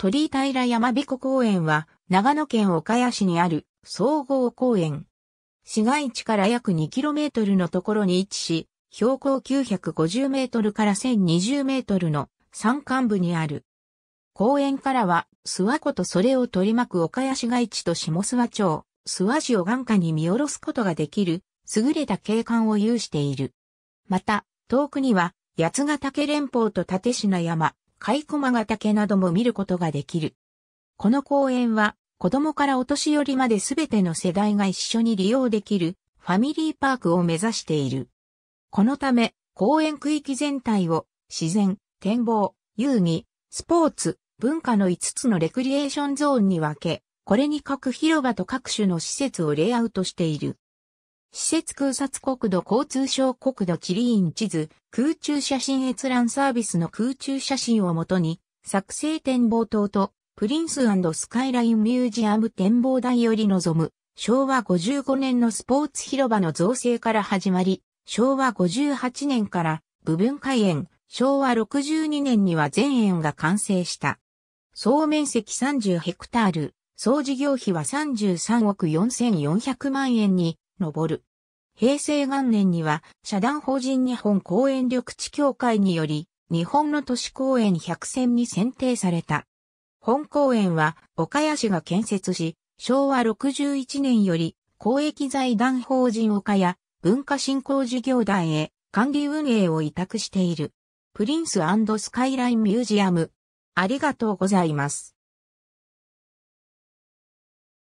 鳥居平山彦公園は、長野県岡谷市にある総合公園。市街地から約 2km のところに位置し、標高 950m から 1020m の山間部にある。公園からは、諏訪湖とそれを取り巻く岡谷市街地と下諏訪町、諏訪市を眼下に見下ろすことができる、優れた景観を有している。また、遠くには、八ヶ岳連峰と立品山、マガタケなども見ることができる。この公園は、子供からお年寄りまで全ての世代が一緒に利用できるファミリーパークを目指している。このため、公園区域全体を自然、展望、遊戯、スポーツ、文化の5つのレクリエーションゾーンに分け、これに各広場と各種の施設をレイアウトしている。施設空撮国土交通省国土地理院地図、空中写真閲覧サービスの空中写真をもとに、作成展望塔と、プリンススカイラインミュージアム展望台より望む、昭和55年のスポーツ広場の造成から始まり、昭和58年から部分開園、昭和62年には全園が完成した。総面積30ヘクタール、総事業費は33億4400万円に上る。平成元年には、社団法人日本公園緑地協会により、日本の都市公園100選に選定された。本公園は、岡谷市が建設し、昭和61年より、公益財団法人岡谷、文化振興事業団へ、管理運営を委託している。プリンススカイラインミュージアム。ありがとうございます。